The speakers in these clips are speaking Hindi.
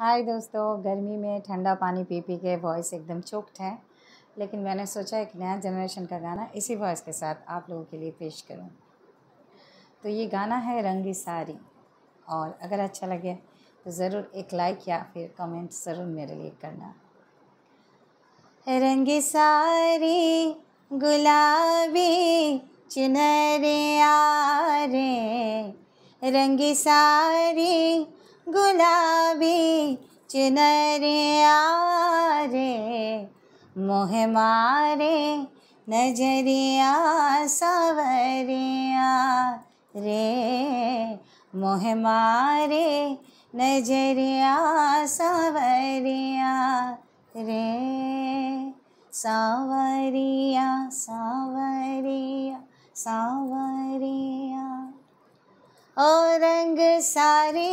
हाय दोस्तों गर्मी में ठंडा पानी पी पी के वॉइस एकदम चोक्ट है लेकिन मैंने सोचा एक नया जनरेशन का गाना इसी वॉइस के साथ आप लोगों के लिए पेश करूं तो ये गाना है रंगी सारी और अगर अच्छा लगे तो ज़रूर एक लाइक या फिर कमेंट ज़रूर मेरे लिए करना रंगी सारी गुलाबी आ रे रंगी सारी गुलाब चुनरे रे मोह मारे नजरिया सवरिया रे मोह मारे नजरिया सवरिया रे सावरिया सावरिया सावरिया और रंग सारे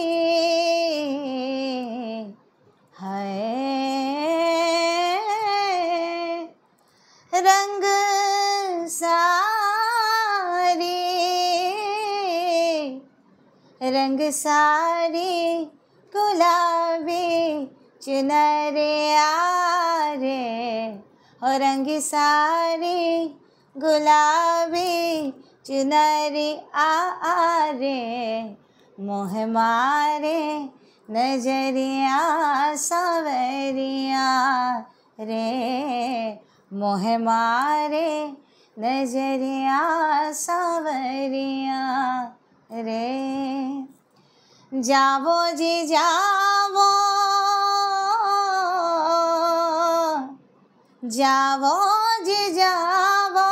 रंग सारी रंग गुलाबी चुनरे आ रे और रंग सारी गुलाबी चुनरी आ रे मोह मारे नजरिया सवरिया रे मोह मारे नजरिया सवरिया रे जावो जी जावो जावो जी जावो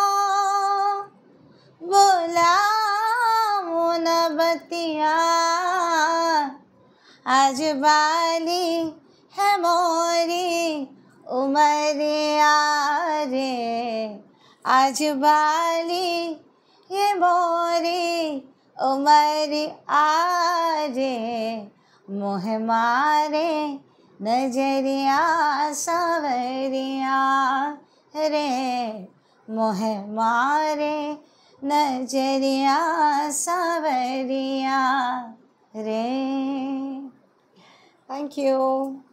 बोला मुनबतिया आज बाली है मोरी उमर रे आज बाली ये मोरी उमर रे मोह मारे नजरिया सवरिया रे मोह मारे नजरिया सवरिया रे Thank you.